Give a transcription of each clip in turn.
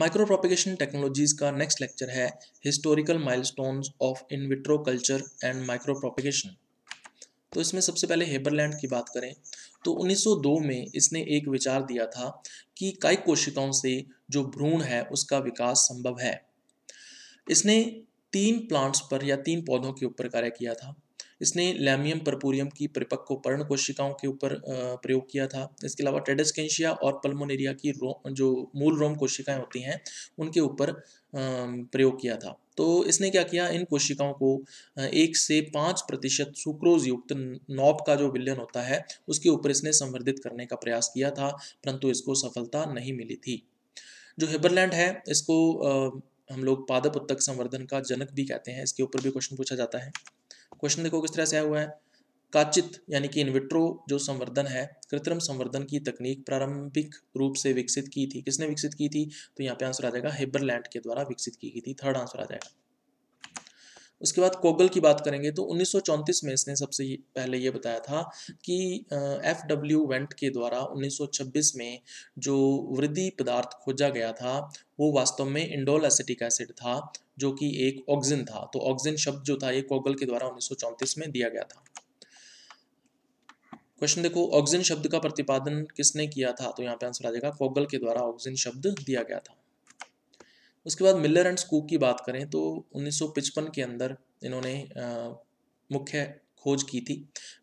micro propagation technologies का next lecture है historical milestones of in vitro culture and micro propagation तो इसमें सबसे पहले हेबरलैंड की बात करें तो 1902 में इसने एक विचार दिया था कि कई कोशिकाओं से जो भ्रूण है उसका विकास संभव है इसने तीन प्लांट्स पर या तीन पौधों के ऊपर कार्य किया था इसने लैमियम परपोरियम की परिपक्व पर्ण कोशिकाओं के ऊपर प्रयोग किया था इसके अलावा टेडस्केंशिया और पल्मोनेरिया की जो मूल रोम कोशिकाएं होती हैं उनके ऊपर प्रयोग किया था तो इसने क्या किया इन कोशिकाओं को एक से पाँच प्रतिशत सुक्रोज युक्त नॉब का जो विलयन होता है उसके ऊपर इसने संवर्धित करने का प्रयास किया था परंतु इसको सफलता नहीं मिली थी जो हिबरलैंड है इसको हम लोग पादप उत्तक संवर्धन का जनक भी कहते हैं इसके ऊपर भी क्वेश्चन पूछा जाता है क्वेश्चन देखो किस तरह से आया हुआ है काचित यानी कि इनविट्रो जो संवर्धन है कृत्रिम संवर्धन की तकनीक प्रारंभिक रूप से विकसित की थी किसने विकसित की थी तो यहाँ पे आंसर आ जाएगा हेबरलैंड के द्वारा विकसित की गई थी थर्ड आंसर आ जाएगा उसके बाद कोगल की बात करेंगे तो 1934 में इसने सबसे पहले ये बताया था कि एफ डब्ल्यू वेंट के द्वारा 1926 में जो वृद्धि पदार्थ खोजा गया था वो वास्तव में इंडोल एसिटिक एसिड था जो कि एक ऑक्सिन था तो ऑक्सिन शब्द जो था ये कोगल के द्वारा उन्नीस में दिया गया था क्वेश्चन देखो ऑक्सिन शब्द का प्रतिपादन किसने किया था तो यहाँ पे आंसर आ जाएगा कोगल के द्वारा ऑक्सिन शब्द दिया गया था उसके बाद मिलर एंड स्कूक की बात करें तो 1955 के अंदर इन्होंने मुख्य खोज की थी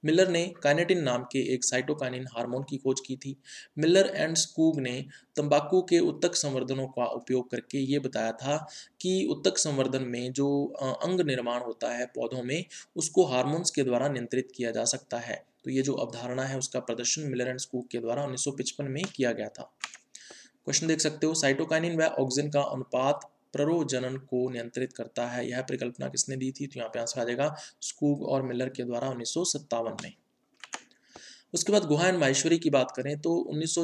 मिलर ने काइनेटिन नाम के एक साइटोकाइनिन हार्मोन की खोज की थी मिलर एंड स्कूग ने तंबाकू के उत्तक संवर्धनों का उपयोग करके ये बताया था कि उत्तक संवर्धन में जो अंग निर्माण होता है पौधों में उसको हार्मोन्स के द्वारा नियंत्रित किया जा सकता है तो ये जो अवधारणा है उसका प्रदर्शन मिलर एंड स्कूग के द्वारा उन्नीस में किया गया था क्वेश्चन देख सकते हो साइटोकाइनिन व ऑक्सीजन का अनुपात प्ररोजनन को नियंत्रित करता है यह परिकल्पना किसने दी थी तो यहाँ पे आंसर आ जाएगा स्कूग और मिलर के द्वारा उन्नीस में उसके बाद गुहायन माहेश्वरी की बात करें तो उन्नीस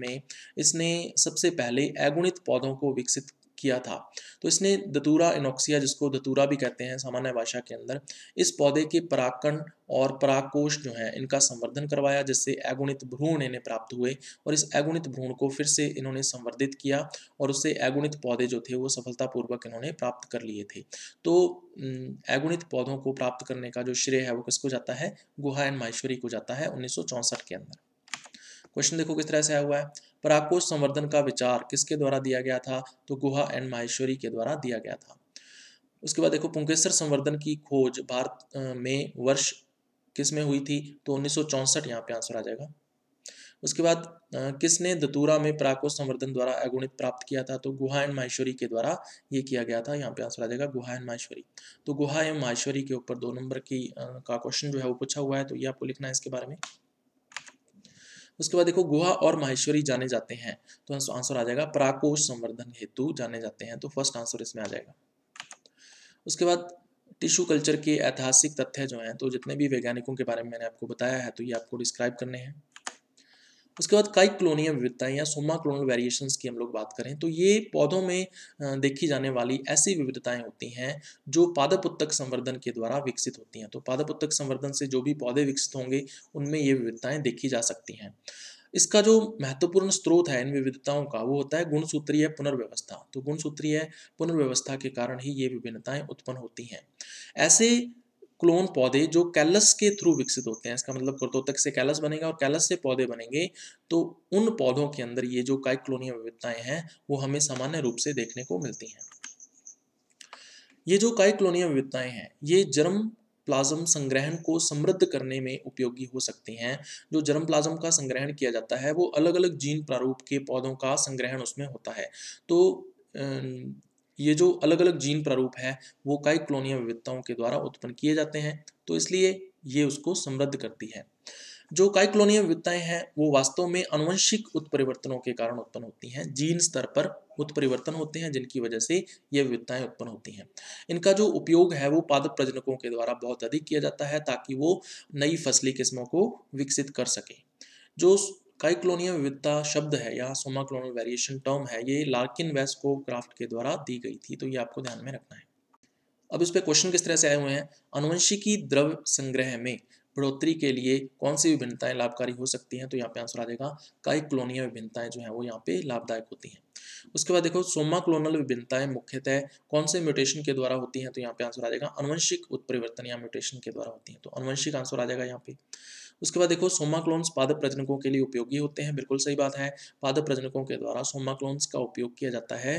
में इसने सबसे पहले अगुणित पौधों को विकसित किया था तो इसने दतूरा इनोक्सिया जिसको दतूरा भी कहते हैं सामान्य भाषा के अंदर इस पौधे के पराकण और पराकोष जो हैं इनका संवर्धन करवाया जिससे एगुणित भ्रूण इन्हें प्राप्त हुए और इस एगुणित भ्रूण को फिर से इन्होंने संवर्धित किया और उससे एगुणित पौधे जो थे वो सफलतापूर्वक इन्होंने प्राप्त कर लिए थे तो एगुणित पौधों को प्राप्त करने का जो श्रेय है वो किसको जाता है गुहा एंड माहेश्वरी को जाता है उन्नीस के अंदर क्वेश्चन देखो किस तरह से आया हुआ है पराकोश संवर्धन का विचार किसके द्वारा दिया गया था तो गुहा एंड माहेश्वरी के द्वारा दिया गया था उसके बाद देखो पुंकेश्वर संवर्धन की खोज भारत में वर्ष किस में हुई थी तो उन्नीस सौ यहाँ पे आंसर आ जाएगा उसके बाद किसने दतूरा में प्राकोश संवर्धन द्वारा अगुणित प्राप्त किया था तो गुहा एंड माहेश्वरी के द्वारा ये किया गया था यहाँ पे आंसर आ जाएगा गुहा एंड माहेश्वरी तो गुहा एवं माहेश्वरी के ऊपर दो नंबर की का क्वेश्चन जो है वो पूछा हुआ है तो ये आपको लिखना है इसके बारे में उसके बाद देखो गुहा और माहेश्वरी जाने जाते हैं तो आंसर आ जाएगा प्राकोष संवर्धन हेतु जाने जाते हैं तो फर्स्ट आंसर इसमें आ जाएगा उसके बाद टिश्यू कल्चर के ऐतिहासिक तथ्य जो हैं तो जितने भी वैज्ञानिकों के बारे में मैंने आपको बताया है तो ये आपको डिस्क्राइब करने हैं उसके बाद कई क्लोनियम विविधताएं या सोमा क्लोनल वेरिएशंस की हम लोग बात करें तो ये पौधों में देखी जाने वाली ऐसी विविधताएं होती हैं जो उत्तक संवर्धन के द्वारा विकसित होती हैं तो उत्तक संवर्धन से जो भी पौधे विकसित होंगे उनमें ये विविधताएँ देखी जा सकती हैं इसका जो महत्वपूर्ण स्रोत है इन विविधताओं का वो होता है गुणसूत्रीय पुनर्व्यवस्था तो गुणसूत्रीय पुनर्व्यवस्था के कारण ही ये विभिन्नताएं उत्पन्न होती हैं ऐसे क्लोन पौधे जो कैलस के थ्रू विकसित होते हैं इसका मतलब कुर्तोतक से कैलस बनेगा और कैलस से पौधे बनेंगे तो उन पौधों के अंदर ये जो काइक्लोनिया विविधताएं हैं वो हमें सामान्य रूप से देखने को मिलती हैं ये जो काइक्लोनिया विविधताएं हैं ये जर्म प्लाज्म संग्रहण को समृद्ध करने में उपयोगी हो सकती हैं जो जर्म प्लाज्म का संग्रहण किया जाता है वो अलग अलग जीन प्रारूप के पौधों का संग्रहण उसमें होता है तो अं, ये जो अलग अलग जीन प्रारूप है वो कई क्लोनिया विविधताओं के द्वारा उत्पन्न किए जाते हैं तो इसलिए ये उसको समृद्ध करती है जो काइक्लोनीय विविधताएं हैं वो वास्तव में अनुवंशिक उत्परिवर्तनों के कारण उत्पन्न होती हैं जीन स्तर पर उत्परिवर्तन होते हैं जिनकी वजह से ये विविधताएं उत्पन्न होती हैं इनका जो उपयोग है वो पादप प्रजनकों के द्वारा बहुत अधिक किया जाता है ताकि वो नई फसली किस्मों को विकसित कर सके जो काइक्लोनियम विविधता शब्द है या सोमाक्लोनल वेरिएशन टर्म है ये लार्किन वेस्को क्राफ्ट के द्वारा दी गई थी तो ये आपको ध्यान में रखना है अब इस पर क्वेश्चन किस तरह से आए हुए हैं अनुवंशिकी द्रव संग्रह में बढ़ोतरी के लिए कौन सी विभिन्नताएं लाभकारी हो सकती हैं तो यहाँ पे आंसर आ जाएगा काइक्लोनिय विभिन्नताएं जो है वो यहाँ पे लाभदायक होती हैं उसके बाद देखो सोमाक्लोनल विभिन्नताएं मुख्यतः कौन से म्यूटेशन के द्वारा होती हैं तो यहाँ पे आंसर आ जाएगा अनुवंशिक उत्परिवर्तन या म्यूटेशन के द्वारा होती हैं तो अनुवंशिक आंसर आ जाएगा यहाँ पे उसके बाद देखो सोमाक्लोन्स पादप प्रजनकों के लिए उपयोगी होते हैं बिल्कुल सही बात है पादप प्रजनकों के द्वारा सोमाक्लोन्स का उपयोग किया जाता है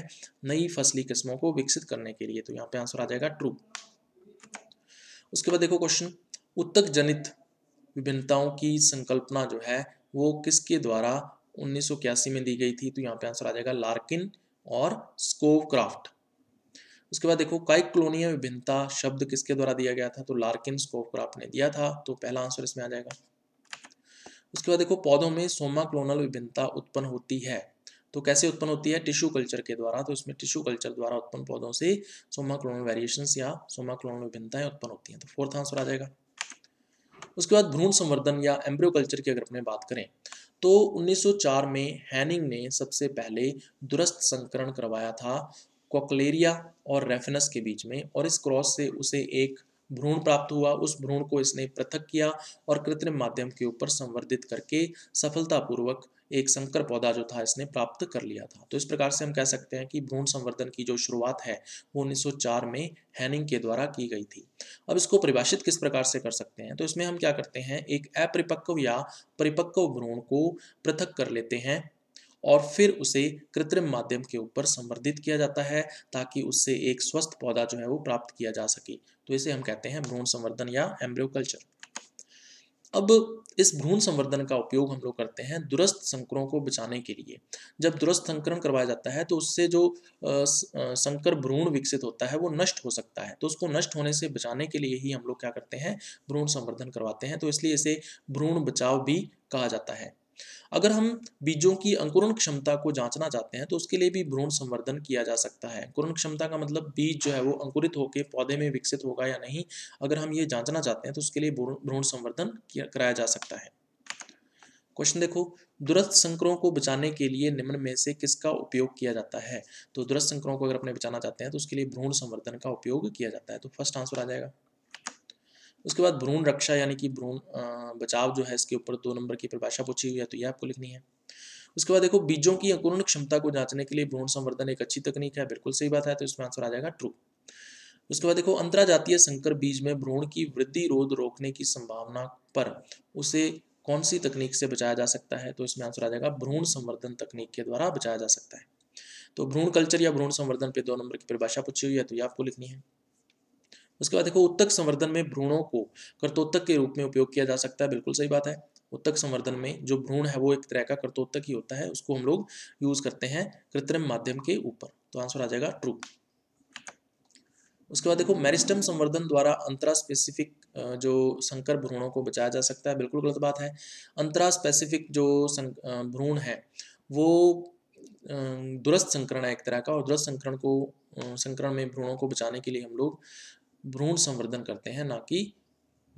नई फसली किस्मों को विकसित करने के लिए तो यहाँ पे आंसर आ जाएगा ट्रू उसके बाद देखो क्वेश्चन उत्तक जनित विभिन्नताओं की संकल्पना जो है वो किसके द्वारा उन्नीस में दी गई थी तो यहाँ पे आंसर आ जाएगा लार्किन और स्कोवक्राफ्ट उसके बाद देखो काइक्लोनीय विभिन्नता शब्द किसके द्वारा दिया गया था तो लार्किन स्कोवक्राफ्ट ने दिया था तो पहला आंसर इसमें आ जाएगा उसके बाद देखो पौधों में सोमा क्लोनल विभिन्नता उत्पन्न होती है तो कैसे उत्पन्न होती है टिश्यू कल्चर के द्वारा तो इसमें टिश्यू कल्चर द्वारा उत्पन्न पौधों से सोमा क्लोनल वेरिएशन या सोमा क्लोनल विभिन्नताएं उत्पन्न होती हैं तो फोर्थ आंसर आ जाएगा उसके बाद भ्रूण संवर्धन या एम्ब्रियो कल्चर की अगर अपने बात करें तो 1904 में हैनिंग ने सबसे पहले दुरस्त संकरण करवाया था कोकलेरिया और रेफिनस के बीच में और इस क्रॉस से उसे एक भ्रूण प्राप्त हुआ उस भ्रूण को इसने पृथक किया और कृत्रिम माध्यम के ऊपर संवर्धित करके सफलतापूर्वक एक संकर पौधा जो था इसने प्राप्त कर लिया था तो इस प्रकार से हम कह सकते हैं कि भ्रूण संवर्धन की जो शुरुआत है वो 1904 में हैनिंग के द्वारा की गई थी अब इसको परिभाषित किस प्रकार से कर सकते हैं तो इसमें हम क्या करते हैं एक अपरिपक्व या परिपक्व भ्रूण को पृथक कर लेते हैं और फिर उसे कृत्रिम माध्यम के ऊपर संवर्धित किया जाता है ताकि उससे एक स्वस्थ पौधा जो है वो प्राप्त किया जा सके तो इसे हम कहते हैं भ्रूण संवर्धन या एम्ब्रियोकल्चर अब इस भ्रूण संवर्धन का उपयोग हम लोग करते हैं दुरस्त संकरों को बचाने के लिए जब दुरस्त संकरण करवाया जाता है तो उससे जो संकर भ्रूण विकसित होता है वो नष्ट हो सकता है तो उसको नष्ट होने से बचाने के लिए ही हम लोग क्या करते हैं भ्रूण संवर्धन करवाते हैं तो इसलिए इसे भ्रूण बचाव भी कहा जाता है अगर हम बीजों की अंकुरण क्षमता को जांचना चाहते हैं तो उसके लिए भी भ्रूण संवर्धन किया जा सकता है अंकुरण क्षमता का मतलब बीज जो है वो अंकुरित होकर पौधे में विकसित होगा या नहीं अगर हम ये जांचना चाहते हैं तो उसके लिए भ्रूण संवर्धन कराया जा सकता है क्वेश्चन देखो दुरस्थ संकरों को बचाने के लिए निम्न में से किसका उपयोग किया जाता है तो दुरस्थ संकरों को अगर अपने बचाना चाहते हैं तो उसके लिए भ्रूण संवर्धन का उपयोग किया जाता है तो फर्स्ट आंसर आ जाएगा उसके बाद भ्रूण रक्षा यानी कि भ्रूण बचाव जो है इसके ऊपर दो नंबर की परिभाषा पूछी हुई है तो यह आपको लिखनी है उसके बाद देखो बीजों की अंकुरण क्षमता को जांचने के लिए भ्रूण संवर्धन एक अच्छी तकनीक है बिल्कुल सही बात है तो इसमें आंसर आ जाएगा ट्रू उसके बाद देखो अंतराजातीय संकर बीज में भ्रूण की वृद्धि रोध रोकने की संभावना पर उसे कौन सी तकनीक से बचाया जा सकता है तो इसमें आंसर आ जाएगा भ्रूण संवर्धन तकनीक के द्वारा बचाया जा सकता है तो भ्रूण कल्चर या भ्रूण संवर्धन पे दो नंबर की परिभाषा पूछी हुई है तो ये आपको लिखनी है उसके बाद देखो उत्तक संवर्धन में भ्रूणों को कर्तोत्तक के रूप में उपयोग किया जा सकता है बिल्कुल सही बात है उत्तक संवर्धन में जो भ्रूण है वो एक तरह का कर्तोत्तक ही होता है उसको हम लोग यूज करते हैं कृत्रिम माध्यम के ऊपर तो आंसर आ जाएगा ट्रू उसके बाद देखो मेरिस्टम संवर्धन द्वारा अंतरा स्पेसिफिक जो संकर भ्रूणों को बचाया जा सकता है बिल्कुल गलत बात है अंतरा स्पेसिफिक जो भ्रूण है वो दुरस्त संकरण है एक तरह का और दुरस्त संकरण को संकरण में भ्रूणों को बचाने के लिए हम लोग भ्रूण संवर्धन करते हैं ना कि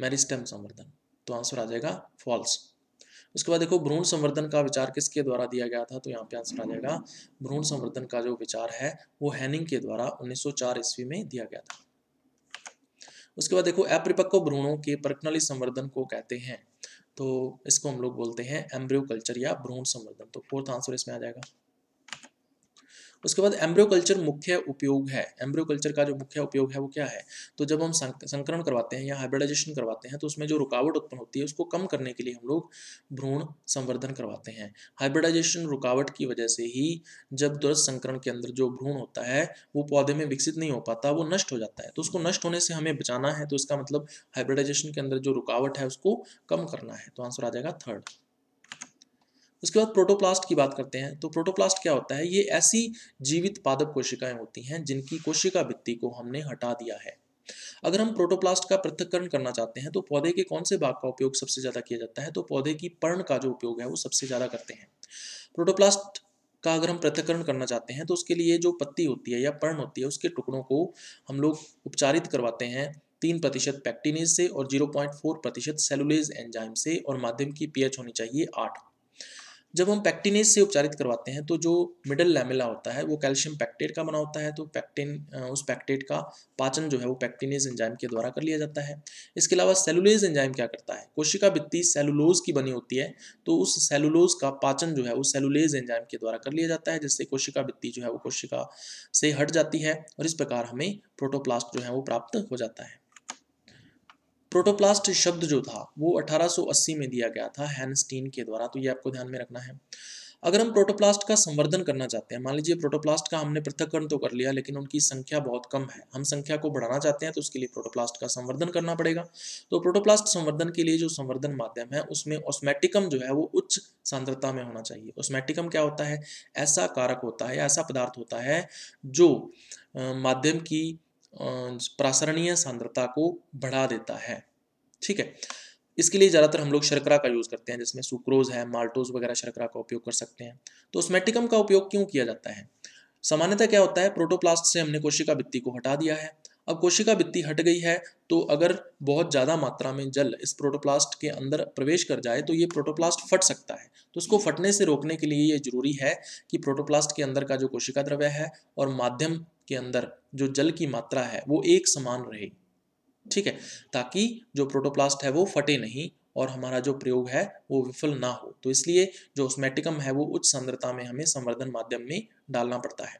मेरिस्टेम संवर्धन तो आंसर आ जाएगा फॉल्स उसके बाद देखो भ्रूण संवर्धन का विचार किसके द्वारा दिया गया था तो यहाँ पे आंसर आ जाएगा भ्रूण संवर्धन का जो विचार है वो हैनिंग के द्वारा 1904 ईस्वी में दिया गया था उसके बाद देखो अपरिपक्व भ्रूणों के प्रकनली संवर्धन को कहते हैं तो इसको हम लोग बोलते हैं एम्ब्रियो कल्चर या भ्रूण संवर्धन तो फोर्थ आंसर इसमें आ जाएगा उसके बाद एम्ब्रियोकल्चर मुख्य उपयोग है एम्ब्रियोकल्चर का जो मुख्य उपयोग है वो क्या है तो जब हम संक्रमण करवाते हैं या हाइब्रिडाइजेशन करवाते हैं तो उसमें जो रुकावट उत्पन्न होती है उसको कम करने के लिए हम लोग भ्रूण संवर्धन करवाते हैं हाइब्रिडाइजेशन रुकावट की वजह से ही जब दुरस्त संक्रमण के अंदर जो भ्रूण होता है वो पौधे में विकसित नहीं हो पाता वो नष्ट हो जाता है तो उसको नष्ट होने से हमें बचाना है तो इसका मतलब हाइब्रिडाइजेशन के अंदर जो रुकावट है उसको कम करना है तो आंसर आ जाएगा थर्ड उसके बाद प्रोटोप्लास्ट की बात करते हैं तो प्रोटोप्लास्ट क्या होता है ये ऐसी जीवित पादप कोशिकाएं होती हैं जिनकी कोशिका भित्ति को हमने हटा दिया है अगर हम प्रोटोप्लास्ट का पृथक्करण करना चाहते हैं तो पौधे के कौन से भाग का उपयोग सबसे ज़्यादा किया जाता है तो पौधे की पर्ण का जो उपयोग है वो सबसे ज़्यादा करते हैं प्रोटोप्लास्ट का अगर हम पृथककरण करना चाहते हैं तो उसके लिए जो पत्ती होती है या पर्ण होती है उसके टुकड़ों को हम लोग उपचारित करवाते हैं तीन प्रतिशत पैक्टिनेज से और जीरो पॉइंट फोर प्रतिशत सेलुलेज एंजाइम से और माध्यम की पीएच होनी चाहिए आठ जब हम पैक्टिनेज से उपचारित करवाते हैं तो जो मिडल लैमिला होता है वो कैल्शियम पैक्टेट का बना होता है तो पैक्टिन उस पैक्टेट का पाचन जो है वो पैक्टिनेज एंजाइम के द्वारा कर लिया जाता है इसके अलावा सेलुलेज एंजाइम क्या करता है कोशिका भित्ति सेलुलोज की बनी होती है तो उस सेलुलोज का पाचन जो है वो सेलुलेज एंजाइम के द्वारा कर लिया जाता है जिससे कोशिका भित्ति जो है वो कोशिका से हट जाती है और इस प्रकार हमें प्रोटोप्लास्ट जो है वो प्राप्त हो जाता है प्रोटोप्लास्ट शब्द जो था वो 1880 में दिया गया था हैनस्टीन के द्वारा तो ये आपको ध्यान में रखना है अगर हम प्रोटोप्लास्ट का संवर्धन करना चाहते हैं मान लीजिए प्रोटोप्लास्ट का हमने पृथककरण तो कर लिया लेकिन उनकी संख्या बहुत कम है हम संख्या को बढ़ाना चाहते हैं तो उसके लिए प्रोटोप्लास्ट का संवर्धन करना पड़ेगा तो प्रोटोप्लास्ट संवर्धन के लिए जो संवर्धन माध्यम है उसमें ऑस्मेटिकम जो है वो उच्च सांद्रता में होना चाहिए ऑस्मेटिकम क्या होता है ऐसा कारक होता है ऐसा पदार्थ होता है जो माध्यम की अं, प्रासरणीय सांद्रता को बढ़ा देता है ठीक है इसके लिए ज़्यादातर हम लोग शर्करा का यूज़ करते हैं जिसमें सुक्रोज है माल्टोज वगैरह शर्करा का उपयोग कर सकते हैं तो उसमेटिकम का उपयोग क्यों किया जाता है सामान्यतः क्या होता है प्रोटोप्लास्ट से हमने कोशिका भित्ति को हटा दिया है अब कोशिका भित्ति हट गई है तो अगर बहुत ज़्यादा मात्रा में जल इस प्रोटोप्लास्ट के अंदर प्रवेश कर जाए तो ये प्रोटोप्लास्ट फट सकता है तो उसको फटने से रोकने के लिए ये जरूरी है कि प्रोटोप्लास्ट के अंदर का जो कोशिका द्रव्य है और माध्यम के अंदर जो जल की मात्रा है वो एक समान रहे ठीक है ताकि जो प्रोटोप्लास्ट है वो फटे नहीं और हमारा जो प्रयोग है वो विफल ना हो तो इसलिए जो ऑस्मेटिकम है वो उच्च सांद्रता में हमें संवर्धन माध्यम में डालना पड़ता है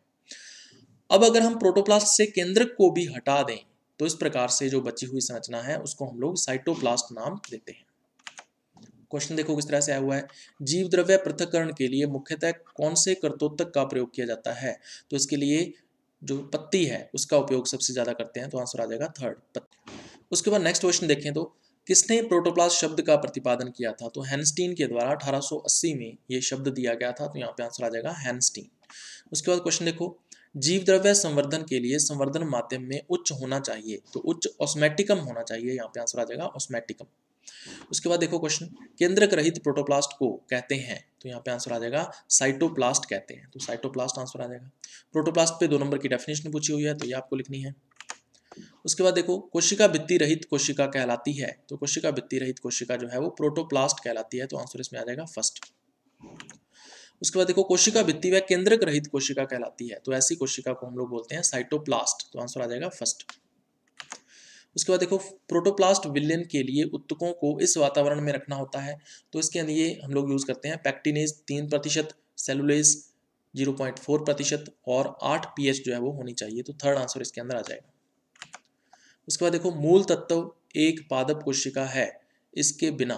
अब अगर हम प्रोटोप्लास्ट से केंद्रक को भी हटा दें तो इस प्रकार से जो बची हुई संरचना है उसको हम लोग साइटोप्लास्ट नाम देते हैं क्वेश्चन देखो किस तरह से आया हुआ है जीव द्रव्य पृथककरण के लिए मुख्यतः कौन से करतोतक का प्रयोग किया जाता है तो इसके लिए जो पत्ती है उसका उपयोग सबसे ज़्यादा करते हैं तो आंसर आ जाएगा थर्ड पत्ती उसके बाद नेक्स्ट क्वेश्चन देखें तो किसने प्रोटोप्लास्ट शब्द का प्रतिपादन किया था तो हैंस्टीन के द्वारा 1880 में ये शब्द दिया गया था तो यहाँ पे आंसर आ जाएगा हैंस्टीन उसके बाद क्वेश्चन देखो जीव द्रव्य संवर्धन के लिए संवर्धन माध्यम में उच्च होना चाहिए तो उच्च ऑस्मेटिकम होना चाहिए यहाँ पे आंसर आ जाएगा ऑस्मेटिकम उसके बाद देखो क्वेश्चन केंद्रक रहित प्रोटोप्लास्ट को कहते हैं तो यहाँ पे आंसर आ जाएगा साइटोप्लास्ट कहते हैं तो साइटोप्लास्ट आंसर आ जाएगा प्रोटोप्लास्ट पे दो नंबर की डेफिनेशन पूछी हुई है तो ये आपको लिखनी है उसके बाद देखो कोशिका भित्ति रहित कोशिका कहलाती है तो कोशिका भित्ति रहित कोशिका जो है वो प्रोटोप्लास्ट कहलाती है तो आंसर इसमें आ जाएगा फर्स्ट उसके बाद देखो कोशिका भित्ति व केंद्रक रहित कोशिका कहलाती है तो ऐसी कोशिका को हम लोग बोलते हैं साइटोप्लास्ट तो आंसर आ जाएगा फर्स्ट उसके बाद देखो प्रोटोप्लास्ट विलियन के लिए उत्तकों को इस वातावरण में रखना होता है तो इसके लिए हम लोग यूज़ करते हैं पैक्टिनेज तीन प्रतिशत सेलुलेज जीरो पॉइंट फोर प्रतिशत और आठ पी जो है वो होनी चाहिए तो थर्ड आंसर इसके अंदर आ जाएगा उसके बाद देखो मूल तत्व एक पादप कोशिका है इसके बिना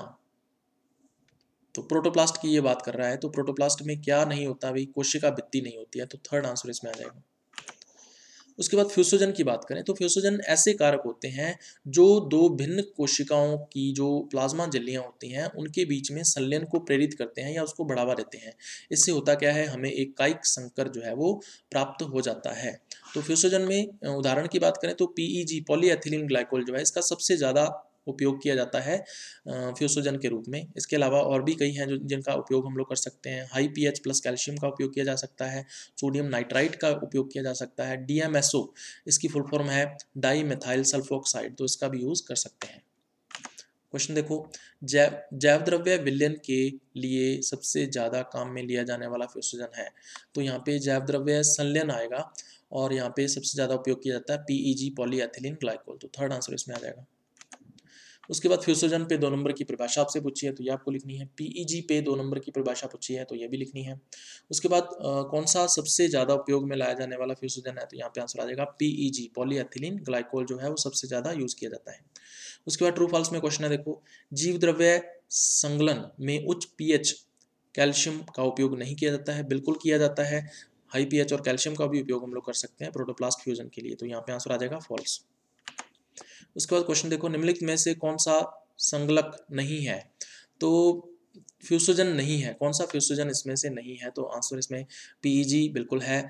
तो प्रोटोप्लास्ट की ये बात कर रहा है तो प्रोटोप्लास्ट में क्या नहीं होता भाई कोशिका भित्ति नहीं होती है तो थर्ड आंसर इसमें आ जाएगा उसके बाद फ्यूसोजन की बात करें तो फ्यूसोजन ऐसे कारक होते हैं जो दो भिन्न कोशिकाओं की जो प्लाज्मा जल्लियाँ होती हैं उनके बीच में संलयन को प्रेरित करते हैं या उसको बढ़ावा देते हैं इससे होता क्या है हमें एक कायिक संकर जो है वो प्राप्त हो जाता है तो फ्यूसोजन में उदाहरण की बात करें तो जी पॉलीएथिलीन ग्लाइकोल जो है इसका सबसे ज़्यादा उपयोग किया जाता है फ्यूसोजन के रूप में इसके अलावा और भी कई हैं जो जिनका उपयोग हम लोग कर सकते हैं हाई पीएच प्लस कैल्शियम का उपयोग किया जा सकता है सोडियम नाइट्राइट का उपयोग किया जा सकता है डीएमएसओ इसकी फुल फॉर्म है डाई मेथाइल सल्फोक्साइड तो इसका भी यूज़ कर सकते हैं क्वेश्चन देखो जैव जैव द्रव्य विलयन के लिए सबसे ज़्यादा काम में लिया जाने वाला फ्यूसोजन है तो यहाँ पे जैव द्रव्य संलयन आएगा और यहाँ पे सबसे ज़्यादा उपयोग किया जाता है पीईजी पॉलीएथिलीन ग्लाइकोल तो थर्ड आंसर इसमें आ जाएगा उसके बाद फ्यूसोजन पे दो नंबर की परिभाषा आपसे पूछी है तो ये आपको लिखनी है पीईजी e पे दो नंबर की परिभाषा पूछी है तो ये भी लिखनी है उसके बाद आ, कौन सा सबसे ज़्यादा उपयोग में लाया जाने वाला फ्यूसोजन है तो यहाँ पे आंसर आ जाएगा पीईजी पॉलीएथिलीन ग्लाइकोल जो है वो सबसे ज़्यादा यूज़ किया जाता है उसके बाद ट्रू फॉल्स में क्वेश्चन है देखो जीव द्रव्य संगलन में उच्च पीएच कैल्शियम का उपयोग नहीं किया जाता है बिल्कुल किया जाता है हाई पीएच और कैल्शियम का भी उपयोग हम लोग कर सकते हैं प्रोटोप्लास्ट फ्यूजन के लिए तो यहाँ पे आंसर आ जाएगा फॉल्स उसके बाद क्वेश्चन देखो निम्नलिखित में से कौन सा संगलक नहीं है तो फ्यूसोजन नहीं है कौन सा फ्यूसोजन इसमें से नहीं है तो आंसर इसमें पीईजी e बिल्कुल है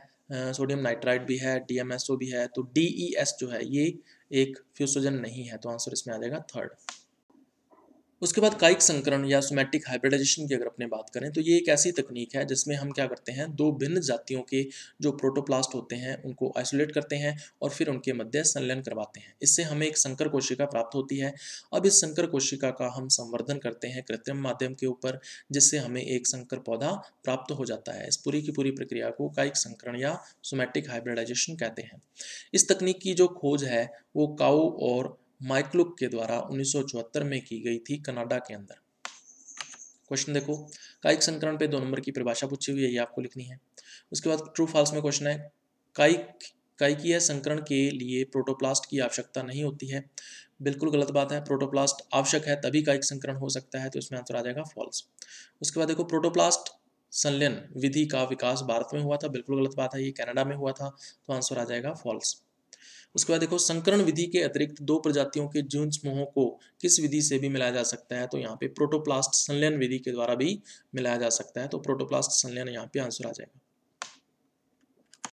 सोडियम नाइट्राइड भी है डीएमएसओ भी है तो डीईएस e जो है ये एक फ्यूसोजन नहीं है तो आंसर इसमें आ जाएगा थर्ड उसके बाद कायिक संकरण या सोमेटिक हाइब्रिडाइजेशन की अगर अपने बात करें तो ये एक ऐसी तकनीक है जिसमें हम क्या करते हैं दो भिन्न जातियों के जो प्रोटोप्लास्ट होते हैं उनको आइसोलेट करते हैं और फिर उनके मध्य संलयन करवाते हैं इससे हमें एक संकर कोशिका प्राप्त होती है अब इस संकर कोशिका का हम संवर्धन करते हैं कृत्रिम माध्यम के ऊपर जिससे हमें एक संकर पौधा प्राप्त हो जाता है इस पूरी की पूरी प्रक्रिया को कायिक संकरण या सोमेटिक हाइब्रिडाइजेशन कहते हैं इस तकनीक की जो खोज है वो काऊ और माइक्लुक के द्वारा उन्नीस में की गई थी कनाडा के अंदर क्वेश्चन देखो कायिक संकरण पे दो नंबर की परिभाषा पूछी हुई है ये आपको लिखनी है उसके बाद ट्रू फॉल्स में क्वेश्चन है कायिक कायिकीय संकरण के लिए प्रोटोप्लास्ट की आवश्यकता नहीं होती है बिल्कुल गलत बात है प्रोटोप्लास्ट आवश्यक है तभी कायिक संकरण हो सकता है तो इसमें आंसर आ जाएगा फॉल्स उसके बाद देखो प्रोटोप्लास्ट संलयन विधि का विकास भारत में हुआ था बिल्कुल गलत बात है ये कनाडा में हुआ था तो आंसर आ जाएगा फॉल्स उसके बाद देखो संकरण विधि के अतिरिक्त दो प्रजातियों के जीवन समूहों को किस विधि से भी मिलाया जा सकता है तो यहाँ पे प्रोटोप्लास्ट संलयन विधि के द्वारा भी मिलाया जा सकता है तो प्रोटोप्लास्ट संलयन यहाँ पे आंसर आ जाएगा